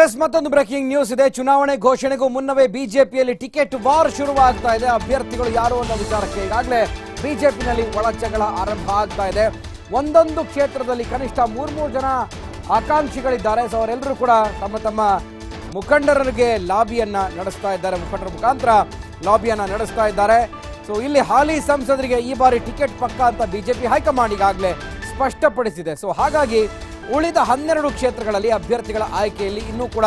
S ಮತ್ತೊಂದು breaking news ಇದೆ ಚುನಾವಣೆ ಘೋಷಣೆಗೂ ಮುನ್ನವೇ ಬಿಜೆಪಿಯಲ್ಲಿ ಟಿಕೆಟ್ ವಾರ್ ಶುರುವಾಗ್ತಾ ಇದೆ ಅಭ್ಯರ್ಥಿಗಳು ಯಾರು ಅನ್ನೋ ವಿಚಾರಕ್ಕೆ ಈಗಾಗಲೇ ಬಿಜೆಪಿನಲ್ಲಿ ಒಳಚಗಳ ಆರಂಭ ಆಗ್ತಾ ಇದೆ ಒಂದೊಂದು ಕ್ಷೇತ್ರದಲ್ಲಿ ಕನಿಷ್ಠ ಮೂರ್ಮೂರು ಜನ ಆಕಾಂಕ್ಷಿಗಳಿದ್ದಾರೆ ಸೊ ಅವರೆಲ್ಲರೂ ಕೂಡ ತಮ್ಮ ತಮ್ಮ ಮುಖಂಡರಿಗೆ ಲಾಬಿಯನ್ನ ನಡೆಸ್ತಾ ಇದ್ದಾರೆ ಮುಖಂಡರ ಮುಖಾಂತರ ಲಾಬಿಯನ್ನ ನಡೆಸ್ತಾ ಇದ್ದಾರೆ ಸೊ ಇಲ್ಲಿ ಹಾಲಿ ಸಂಸದರಿಗೆ ಈ ಬಾರಿ ಟಿಕೆಟ್ ಪಕ್ಕ ಅಂತ ಬಿಜೆಪಿ ಹೈಕಮಾಂಡ್ ಈಗಾಗಲೇ ಸ್ಪಷ್ಟಪಡಿಸಿದೆ ಸೊ ಹಾಗಾಗಿ ಉಳಿದ ಹನ್ನೆರಡು ಕ್ಷೇತ್ರಗಳಲ್ಲಿ ಅಭ್ಯರ್ಥಿಗಳ ಆಯ್ಕೆಯಲ್ಲಿ ಇನ್ನೂ ಕೂಡ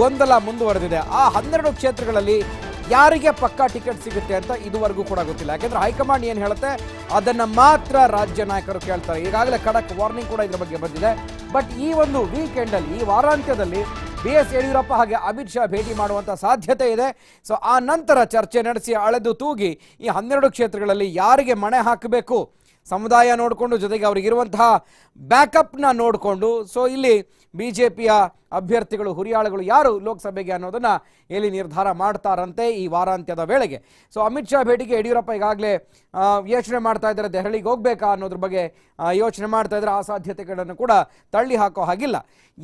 ಗೊಂದಲ ಮುಂದುವರೆದಿದೆ ಆ ಹನ್ನೆರಡು ಕ್ಷೇತ್ರಗಳಲ್ಲಿ ಯಾರಿಗೆ ಪಕ್ಕಾ ಟಿಕೆಟ್ ಸಿಗುತ್ತೆ ಅಂತ ಇದುವರೆಗೂ ಕೂಡ ಗೊತ್ತಿಲ್ಲ ಯಾಕೆಂದ್ರೆ ಹೈಕಮಾಂಡ್ ಏನು ಹೇಳುತ್ತೆ ಅದನ್ನು ಮಾತ್ರ ರಾಜ್ಯ ನಾಯಕರು ಕೇಳ್ತಾರೆ ಈಗಾಗಲೇ ಖಡಕ್ ವಾರ್ನಿಂಗ್ ಕೂಡ ಇದರ ಬಗ್ಗೆ ಬಂದಿದೆ ಬಟ್ ಈ ಒಂದು ವೀಕೆಂಡಲ್ಲಿ ಈ ವಾರಾಂತ್ಯದಲ್ಲಿ ಬಿ ಎಸ್ ಯಡಿಯೂರಪ್ಪ ಹಾಗೆ ಅಮಿತ್ ಶಾ ಭೇಟಿ ಮಾಡುವಂಥ ಸಾಧ್ಯತೆ ಇದೆ ಸೊ ಆ ನಂತರ ಚರ್ಚೆ ನಡೆಸಿ ಅಳೆದು ತೂಗಿ ಈ ಹನ್ನೆರಡು ಕ್ಷೇತ್ರಗಳಲ್ಲಿ ಯಾರಿಗೆ ಮಣೆ ಹಾಕಬೇಕು ಸಮುದಾಯ ನೋಡಿಕೊಂಡು ಜೊತೆಗೆ ಅವರಿಗಿರುವಂತಹ ಬ್ಯಾಕಪ್ನ ನೋಡಿಕೊಂಡು ಸೊ ಇಲ್ಲಿ ಬಿ ಜೆ ಪಿಯ ಅಭ್ಯರ್ಥಿಗಳು ಹುರಿಯಾಳುಗಳು ಯಾರು ಲೋಕಸಭೆಗೆ ಅನ್ನೋದನ್ನು ಎಲ್ಲಿ ನಿರ್ಧಾರ ಮಾಡ್ತಾರಂತೆ ಈ ವಾರಾಂತ್ಯದ ವೇಳೆಗೆ ಸೊ ಅಮಿತ್ ಶಾ ಭೇಟಿಗೆ ಯಡಿಯೂರಪ್ಪ ಈಗಾಗಲೇ ಯೋಚನೆ ಮಾಡ್ತಾ ಇದ್ದಾರೆ ದೆಹಲಿಗೆ ಹೋಗಬೇಕಾ ಅನ್ನೋದ್ರ ಬಗ್ಗೆ ಯೋಚನೆ ಮಾಡ್ತಾ ಇದ್ದಾರೆ ಆ ಸಾಧ್ಯತೆಗಳನ್ನು ಕೂಡ ತಳ್ಳಿ ಹಾಕೋ ಹಾಗಿಲ್ಲ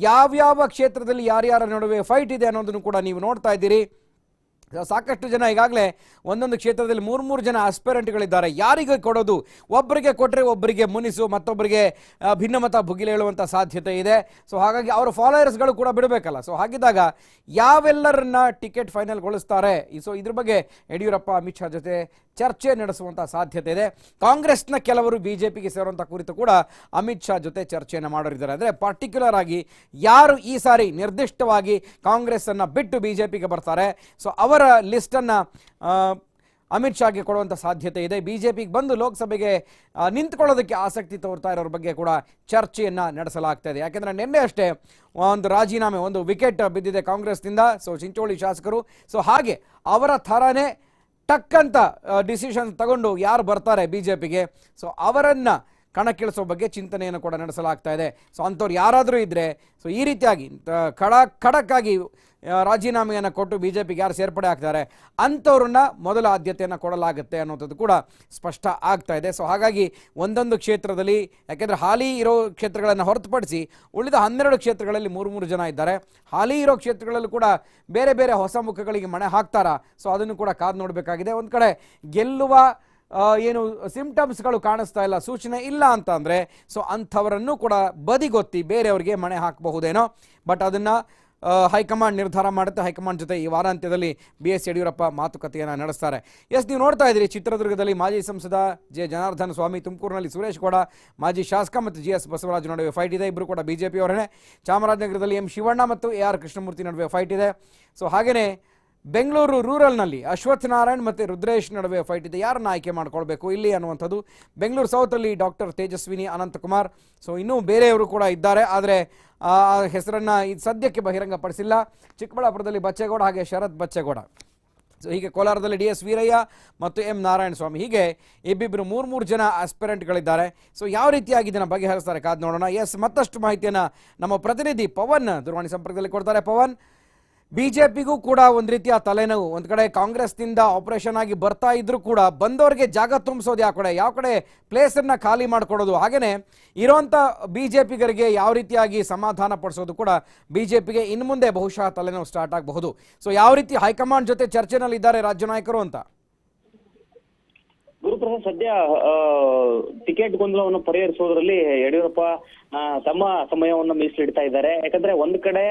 ಯಾವ್ಯಾವ ಕ್ಷೇತ್ರದಲ್ಲಿ ಯಾರ್ಯಾರ ನಡುವೆ ಫೈಟ್ ಇದೆ ಅನ್ನೋದನ್ನು ಕೂಡ ನೀವು ನೋಡ್ತಾ ಇದ್ದೀರಿ ಸಾಕಷ್ಟು ಜನ ಈಗಾಗಲೇ ಒಂದೊಂದು ಕ್ಷೇತ್ರದಲ್ಲಿ ಮೂರು ಮೂರು ಜನ ಅಸ್ಪೆರೆಂಟ್ಗಳಿದ್ದಾರೆ ಯಾರಿಗೆ ಕೊಡೋದು ಒಬ್ಬರಿಗೆ ಕೊಟ್ಟರೆ ಒಬ್ಬರಿಗೆ ಮುನಿಸು ಮತ್ತೊಬ್ಬರಿಗೆ ಭಿನ್ನಮತ ಭುಗಿಲು ಹೇಳುವಂಥ ಸಾಧ್ಯತೆ ಇದೆ ಸೊ ಹಾಗಾಗಿ ಅವರ ಫಾಲೋಯರ್ಸ್ಗಳು ಕೂಡ ಬಿಡಬೇಕಲ್ಲ ಸೊ ಹಾಗಿದ್ದಾಗ ಯಾವೆಲ್ಲರನ್ನ ಟಿಕೆಟ್ ಫೈನಲ್ಗೊಳಿಸ್ತಾರೆ ಸೊ ಇದ್ರ ಬಗ್ಗೆ ಯಡಿಯೂರಪ್ಪ ಅಮಿತ್ ಶಾ ಜೊತೆ ಚರ್ಚೆ ನಡೆಸುವಂಥ ಸಾಧ್ಯತೆ ಇದೆ ಕಾಂಗ್ರೆಸ್ನ ಕೆಲವರು ಬಿ ಜೆ ಪಿಗೆ ಸೇರುವಂಥ ಕುರಿತು ಕೂಡ ಅಮಿತ್ ಶಾ ಜೊತೆ ಚರ್ಚೆಯನ್ನು ಮಾಡೋರಿದ್ದಾರೆ ಅಂದರೆ ಪರ್ಟಿಕ್ಯುಲರ್ ಆಗಿ ಯಾರು ಈ ಸಾರಿ ನಿರ್ದಿಷ್ಟವಾಗಿ ಕಾಂಗ್ರೆಸ್ಸನ್ನು ಬಿಟ್ಟು ಬಿ ಜೆ ಪಿಗೆ ಬರ್ತಾರೆ ಸೊ ಅವರ ಲಿಸ್ಟನ್ನು ಅಮಿತ್ ಶಾಗೆ ಕೊಡುವಂಥ ಸಾಧ್ಯತೆ ಇದೆ ಬಿ ಜೆ ಪಿಗೆ ಬಂದು ಲೋಕಸಭೆಗೆ ನಿಂತ್ಕೊಳ್ಳೋದಕ್ಕೆ ಆಸಕ್ತಿ ತೋರ್ತಾ ಇರೋರ ಬಗ್ಗೆ ಕೂಡ ಚರ್ಚೆಯನ್ನು ನಡೆಸಲಾಗ್ತಾ ಇದೆ ಯಾಕೆಂದರೆ ನಿನ್ನೆ ಅಷ್ಟೇ ಒಂದು ರಾಜೀನಾಮೆ ಒಂದು ವಿಕೆಟ್ ಬಿದ್ದಿದೆ ಕಾಂಗ್ರೆಸ್ನಿಂದ ಸೊ ಚಿಂಚೋಳಿ ಶಾಸಕರು ಸೊ ಹಾಗೆ ಅವರ ಥರನೇ ಅಂತ ಡಿಸಿಷನ್ ತಗೊಂಡು ಯಾರು ಬರ್ತಾರೆ ಬಿ ಜೆ ಸೊ ಅವರನ್ನು ಕಣಕ್ಕಿಳಿಸೋ ಬಗ್ಗೆ ಚಿಂತನೆಯನ್ನು ಕೂಡ ನಡೆಸಲಾಗ್ತಾ ಇದೆ ಸೊ ಅಂಥವ್ರು ಯಾರಾದರೂ ಇದ್ದರೆ ಸೊ ಈ ರೀತಿಯಾಗಿ ಕಡ ಖಡಕ್ಕಾಗಿ ರಾಜೀನಾಮೆಯನ್ನು ಕೊಟ್ಟು ಬಿ ಜೆ ಪಿಗೆ ಯಾರು ಸೇರ್ಪಡೆ ಆಗ್ತಾರೆ ಅಂಥವ್ರನ್ನ ಮೊದಲ ಆದ್ಯತೆಯನ್ನು ಕೊಡಲಾಗುತ್ತೆ ಅನ್ನೋಂಥದ್ದು ಕೂಡ ಸ್ಪಷ್ಟ ಆಗ್ತಾ ಇದೆ ಸೊ ಹಾಗಾಗಿ ಒಂದೊಂದು ಕ್ಷೇತ್ರದಲ್ಲಿ ಯಾಕೆಂದರೆ ಹಾಲಿ ಇರೋ ಕ್ಷೇತ್ರಗಳನ್ನು ಹೊರತುಪಡಿಸಿ ಉಳಿದ ಹನ್ನೆರಡು ಕ್ಷೇತ್ರಗಳಲ್ಲಿ ಮೂರು ಮೂರು ಜನ ಇದ್ದಾರೆ ಹಾಲಿ ಇರೋ ಕ್ಷೇತ್ರಗಳಲ್ಲೂ ಕೂಡ ಬೇರೆ ಬೇರೆ ಹೊಸ ಮುಖಗಳಿಗೆ ಮಣೆ ಹಾಕ್ತಾರಾ ಸೊ ಅದನ್ನು ಕೂಡ ಕಾದು ನೋಡಬೇಕಾಗಿದೆ ಒಂದು ಕಡೆ ಗೆಲ್ಲುವ ಏನು ಸಿಂಪ್ಟಮ್ಸ್ಗಳು ಕಾಣಿಸ್ತಾ ಇಲ್ಲ ಸೂಚನೆ ಇಲ್ಲ ಅಂತ ಅಂದರೆ ಸೊ ಅಂಥವರನ್ನು ಕೂಡ ಬದಿಗೊತ್ತಿ ಬೇರೆಯವರಿಗೆ ಮಣೆ ಹಾಕಬಹುದೇನೋ ಬಟ್ ಅದನ್ನು ಹೈಕಮಾಂಡ್ ನಿರ್ಧಾರ ಮಾಡುತ್ತೆ ಹೈಕಮಾಂಡ್ ಜೊತೆ ಈ ವಾರಾಂತ್ಯದಲ್ಲಿ ಬಿ ಎಸ್ ಯಡಿಯೂರಪ್ಪ ಮಾತುಕತೆಯನ್ನು ನಡೆಸ್ತಾರೆ ಎಸ್ ನೀವು ನೋಡ್ತಾ ಇದ್ದೀರಿ ಚಿತ್ರದುರ್ಗದಲ್ಲಿ ಮಾಜಿ ಸಂಸದ ಜೆ ಜನಾರ್ದನ ಸ್ವಾಮಿ ತುಮಕೂರಿನಲ್ಲಿ ಸುರೇಶ್ ಕೂಡ ಮಾಜಿ ಶಾಸಕ ಮತ್ತು ಜಿ ಎಸ್ ಬಸವರಾಜು ನಡುವೆ ಫೈಟ್ ಇದೆ ಇಬ್ಬರು ಕೂಡ ಬಿ ಅವರೇ ಚಾಮರಾಜನಗರದಲ್ಲಿ ಎಂ ಶಿವಣ್ಣ ಮತ್ತು ಎ ಆರ್ ಕೃಷ್ಣಮೂರ್ತಿ ನಡುವೆ ಫೈಟ್ ಇದೆ ಸೊ ಹಾಗೆಯೇ ಬೆಂಗಳೂರು ರೂರಲ್ನಲ್ಲಿ ಅಶ್ವಥ್ ನಾರಾಯಣ್ ಮತ್ತು ರುದ್ರೇಶ್ ನಡುವೆ ಫೈಟ್ ಇದೆ ಯಾರನ್ನ ಆಯ್ಕೆ ಮಾಡ್ಕೊಳ್ಬೇಕು ಇಲ್ಲಿ ಅನ್ನುವಂಥದ್ದು ಬೆಂಗಳೂರು ಸೌತಲ್ಲಿ ಡಾಕ್ಟರ್ ತೇಜಸ್ವಿನಿ ಅನಂತಕುಮಾರ್ ಸೊ ಇನ್ನೂ ಬೇರೆಯವರು ಕೂಡ ಇದ್ದಾರೆ ಆದರೆ ಆ ಹೆಸರನ್ನು ಇದು ಸದ್ಯಕ್ಕೆ ಬಹಿರಂಗಪಡಿಸಿಲ್ಲ ಚಿಕ್ಕಬಳ್ಳಾಪುರದಲ್ಲಿ ಬಚ್ಚೇಗೌಡ ಹಾಗೆ ಶರತ್ ಬಚ್ಚೇಗೌಡ ಸೊ ಹೀಗೆ ಕೋಲಾರದಲ್ಲಿ ಡಿ ಎಸ್ ವೀರಯ್ಯ ಮತ್ತು ಎಂ ನಾರಾಯಣ ಸ್ವಾಮಿ ಹೀಗೆ ಇಬ್ಬಿಬ್ಬರು ಮೂರು ಮೂರು ಜನ ಆಸ್ಪಿರೆಂಟ್ಗಳಿದ್ದಾರೆ ಸೊ ಯಾವ ರೀತಿಯಾಗಿ ಇದನ್ನು ಬಗೆಹರಿಸ್ತಾರೆ ಕಾದ್ ನೋಡೋಣ ಎಸ್ ಮತ್ತಷ್ಟು ಮಾಹಿತಿಯನ್ನು ನಮ್ಮ ಪ್ರತಿನಿಧಿ ಪವನ್ ದೂರವಾಣಿ ಸಂಪರ್ಕದಲ್ಲಿ ಕೊಡ್ತಾರೆ ಪವನ್ ಬಿಜೆಪಿಗೂ ಕೂಡ ಒಂದ್ ರೀತಿಯ ತಲೆನೋವು ಒಂದ್ ಕಡೆ ಕಾಂಗ್ರೆಸ್ನಿಂದ ಆಪರೇಷನ್ ಆಗಿ ಬರ್ತಾ ಇದ್ರು ಕೂಡ ಬಂದವರಿಗೆ ಜಾಗ ತುಂಬಿಸೋದು ಯಾವ ಕಡೆ ಯಾವ ಕಡೆ ಪ್ಲೇಸನ್ನ ಖಾಲಿ ಮಾಡ್ಕೊಡೋದು ಹಾಗೆಯೇ ಇರೋಂಥ ಬಿಜೆಪಿಗರಿಗೆ ಯಾವ ರೀತಿಯಾಗಿ ಸಮಾಧಾನ ಪಡಿಸೋದು ಕೂಡ ಬಿಜೆಪಿಗೆ ಇನ್ ಇನ್ನು ಮುಂದೆ ಬಹುಶಃ ತಲೆನೋವು ಸ್ಟಾರ್ಟ್ ಆಗಬಹುದು ಸೊ ಯಾವ ರೀತಿ ಹೈಕಮಾಂಡ್ ಜೊತೆ ಇದ್ದಾರೆ ರಾಜ್ಯ ನಾಯಕರು ಅಂತ ಗುರುಪ್ರಸಾದ್ ಸದ್ಯ ಟಿಕೆಟ್ ಗೊಂದಲವನ್ನು ಪರಿಹರಿಸೋದ್ರಲ್ಲಿ ಯಡಿಯೂರಪ್ಪ ತಮ್ಮ ಸಮಯವನ್ನು ಮೀಸಲಿಡ್ತಾ ಇದ್ದಾರೆ ಯಾಕಂದ್ರೆ ಒಂದ್ ಕಡೆ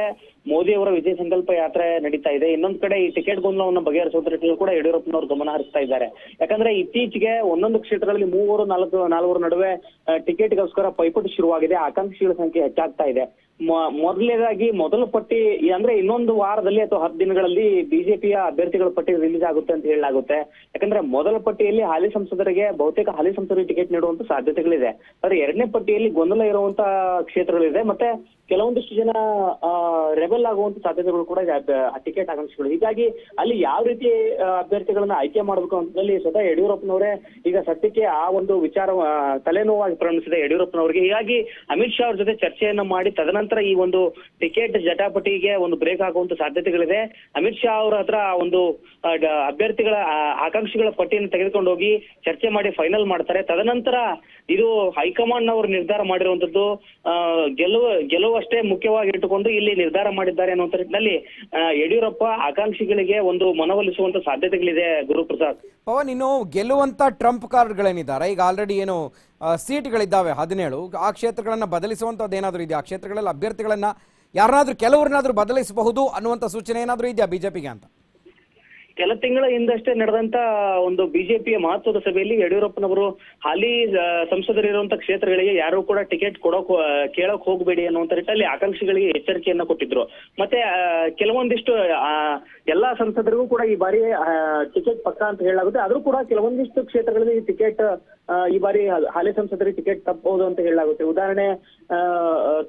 ಮೋದಿ ಅವರ ವಿಜಯ ಸಂಕಲ್ಪ ಯಾತ್ರೆ ನಡೀತಾ ಇದೆ ಇನ್ನೊಂದ್ ಕಡೆ ಈ ಟಿಕೆಟ್ ಗೊಂದಲವನ್ನು ಬಗೆಹರಿಸುವುದರಲ್ಲೂ ಕೂಡ ಯಡಿಯೂರಪ್ಪನವರು ಗಮನ ಹರಿಸ್ತಾ ಇದ್ದಾರೆ ಯಾಕಂದ್ರೆ ಇತ್ತೀಚೆಗೆ ಒಂದೊಂದು ಕ್ಷೇತ್ರದಲ್ಲಿ ಮೂವರು ನಾಲ್ಕು ನಾಲ್ವರು ನಡುವೆ ಟಿಕೆಟ್ಗೋಸ್ಕರ ಪೈಪೋಟಿ ಶುರುವಾಗಿದೆ ಆಕಾಂಕ್ಷಿಗಳ ಸಂಖ್ಯೆ ಹೆಚ್ಚಾಗ್ತಾ ಇದೆ ಮೊದಲನೇದಾಗಿ ಮೊದಲ ಪಟ್ಟಿ ಅಂದ್ರೆ ಇನ್ನೊಂದು ವಾರದಲ್ಲಿ ಅಥವಾ ಹತ್ತು ದಿನಗಳಲ್ಲಿ ಬಿಜೆಪಿಯ ಅಭ್ಯರ್ಥಿಗಳ ಪಟ್ಟಿ ರಿಲೀಸ್ ಆಗುತ್ತೆ ಅಂತ ಹೇಳಲಾಗುತ್ತೆ ಯಾಕಂದ್ರೆ ಮೊದಲ ಪಟ್ಟಿಯಲ್ಲಿ ಹಾಲಿ ಸಂಸದರಿಗೆ ಬಹುತೇಕ ಹಾಲಿ ಸಂಸದರಿಗೆ ಟಿಕೆಟ್ ನೀಡುವಂತ ಸಾಧ್ಯತೆಗಳಿದೆ ಆದ್ರೆ ಎರಡನೇ ಪಟ್ಟಿಯಲ್ಲಿ ಗೊಂದಲ ಇರುವಂತ ಕ್ಷೇತ್ರಗಳಿದೆ ಮತ್ತೆ ಕೆಲವೊಂದಿಷ್ಟು ಜನ ರೆಬೆಲ್ ಆಗುವಂತ ಸಾಧ್ಯತೆಗಳು ಕೂಡ ಟಿಕೆಟ್ ಆಕಾಂಕ್ಷಿಗಳು ಹೀಗಾಗಿ ಅಲ್ಲಿ ಯಾವ ರೀತಿ ಅಭ್ಯರ್ಥಿಗಳನ್ನ ಆಯ್ಕೆ ಮಾಡಬೇಕು ಅಂತದಲ್ಲಿ ಸದಾ ಯಡಿಯೂರಪ್ಪನವರೇ ಈಗ ಸತ್ಯಕ್ಕೆ ಆ ಒಂದು ವಿಚಾರ ತಲೆನೋವಾಗಿ ಪ್ರಾರಂಭಿಸಿದೆ ಯಡಿಯೂರಪ್ಪನವರಿಗೆ ಹೀಗಾಗಿ ಅಮಿತ್ ಶಾ ಅವ್ರ ಜೊತೆ ಚರ್ಚೆಯನ್ನ ಮಾಡಿ ತದನಂತರ ಈ ಒಂದು ಟಿಕೆಟ್ ಜಟಾಪಟಿಗೆ ಒಂದು ಬ್ರೇಕ್ ಆಗುವಂತ ಸಾಧ್ಯತೆಗಳಿದೆ ಅಮಿತ್ ಶಾ ಅವರ ಹತ್ರ ಒಂದು ಅಭ್ಯರ್ಥಿಗಳ ಆಕಾಂಕ್ಷಿಗಳ ಪಟ್ಟಿಯನ್ನು ತೆಗೆದುಕೊಂಡು ಹೋಗಿ ಚರ್ಚೆ ಮಾಡಿ ಫೈನಲ್ ಮಾಡ್ತಾರೆ ತದನಂತರ ಇದು ಹೈಕಮಾಂಡ್ ನವರು ನಿರ್ಧಾರ ಮಾಡಿರುವಂತದ್ದು ಗೆಲುವು ಗೆಲುವು ಅಷ್ಟೇ ಮುಖ್ಯವಾಗಿ ಇಟ್ಟುಕೊಂಡು ಇಲ್ಲಿ ನಿರ್ಧಾರ ಮಾಡಿದ್ದಾರೆ ಅನ್ನುವಂತ ನಿಟ್ಟಿನಲ್ಲಿ ಯಡಿಯೂರಪ್ಪ ಆಕಾಂಕ್ಷಿಗಳಿಗೆ ಒಂದು ಮನವೊಲಿಸುವಂತ ಸಾಧ್ಯತೆಗಳಿದೆ ಗುರುಪ್ರಸಾದ್ ಪವನ್ ಇನ್ನು ಗೆಲ್ಲುವಂತ ಟ್ರಂಪ್ ಕಾರ್ಡ್ಗಳೇನಿದ್ದಾರೆ ಈಗ ಆಲ್ರೆಡಿ ಏನು ಗಳಿದ್ದಾವೆ ಹದಿನೇಳು ಆ ಕ್ಷೇತ್ರಗಳನ್ನ ಬದಲಿಸುವಂತದ್ದು ಏನಾದರೂ ಇದೆಯಾ ಆ ಕ್ಷೇತ್ರಗಳಲ್ಲಿ ಅಭ್ಯರ್ಥಿಗಳನ್ನ ಯಾರನ್ನಾದ್ರೂ ಕೆಲವರನ್ನಾದ್ರೂ ಬದಲಿಸಬಹುದು ಅನ್ನುವಂತ ಸೂಚನೆ ಏನಾದರೂ ಇದೆಯಾ ಬಿಜೆಪಿಗೆ ಅಂತ ಕೆಲ ತಿಂಗಳ ಹಿಂದಷ್ಟೇ ನಡೆದಂತ ಒಂದು ಬಿಜೆಪಿಯ ಮಹತ್ವದ ಸಭೆಯಲ್ಲಿ ಯಡಿಯೂರಪ್ಪನವರು ಹಾಲಿ ಸಂಸದರಿರುವಂತ ಕ್ಷೇತ್ರಗಳಿಗೆ ಯಾರು ಕೂಡ ಟಿಕೆಟ್ ಕೊಡೋಕ್ ಕೇಳಕ್ ಹೋಗಬೇಡಿ ಅನ್ನುವಂತ ರೀತಿಯಲ್ಲಿ ಆಕಾಂಕ್ಷಿಗಳಿಗೆ ಎಚ್ಚರಿಕೆಯನ್ನ ಕೊಟ್ಟಿದ್ರು ಮತ್ತೆ ಕೆಲವೊಂದಿಷ್ಟು ಎಲ್ಲಾ ಸಂಸದರಿಗೂ ಕೂಡ ಈ ಬಾರಿ ಟಿಕೆಟ್ ಪಕ್ಕ ಅಂತ ಹೇಳಲಾಗುತ್ತೆ ಆದ್ರೂ ಕೂಡ ಕೆಲವೊಂದಿಷ್ಟು ಕ್ಷೇತ್ರಗಳಲ್ಲಿ ಟಿಕೆಟ್ ಈ ಬಾರಿ ಹಾಲಿ ಸಂಸದರಿಗೆ ಟಿಕೆಟ್ ತಪ್ಪಬಹುದು ಅಂತ ಹೇಳಲಾಗುತ್ತೆ ಉದಾಹರಣೆ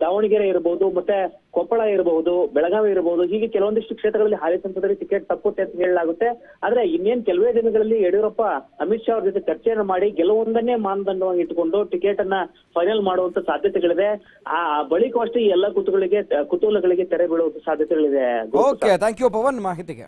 ದಾವಣಗೆರೆ ಇರಬಹುದು ಮತ್ತೆ ಕೊಪ್ಪಳ ಇರಬಹುದು ಬೆಳಗಾವಿ ಇರಬಹುದು ಹೀಗೆ ಕೆಲವೊಂದಿಷ್ಟು ಕ್ಷೇತ್ರಗಳಲ್ಲಿ ಹಾಲಿ ಸಂಸದರಿಗೆ ಟಿಕೆಟ್ ತಪ್ಪುತ್ತೆ ಅಂತ ಹೇಳಲಾಗುತ್ತೆ ಆದ್ರೆ ಇನ್ನೇನ್ ಕೆಲವೇ ದಿನಗಳಲ್ಲಿ ಯಡಿಯೂರಪ್ಪ ಅಮಿತ್ ಶಾ ಅವ್ರ ಜೊತೆ ಚರ್ಚೆಯನ್ನು ಮಾಡಿ ಕೆಲವೊಂದನ್ನೇ ಮಾನದಂಡವಾಗಿ ಇಟ್ಟುಕೊಂಡು ಟಿಕೆಟ್ ಅನ್ನ ಫೈನಲ್ ಮಾಡುವಂತ ಸಾಧ್ಯತೆಗಳಿದೆ ಆ ಬಳಿಕ ಈ ಎಲ್ಲಾ ಕುತೂಹಲಗಳಿಗೆ ಕುತೂಹಲಗಳಿಗೆ ತೆರೆ ಬೀಳುವಂತ ಸಾಧ್ಯತೆಗಳಿದೆ ಮಾಹಿತಿಗೆ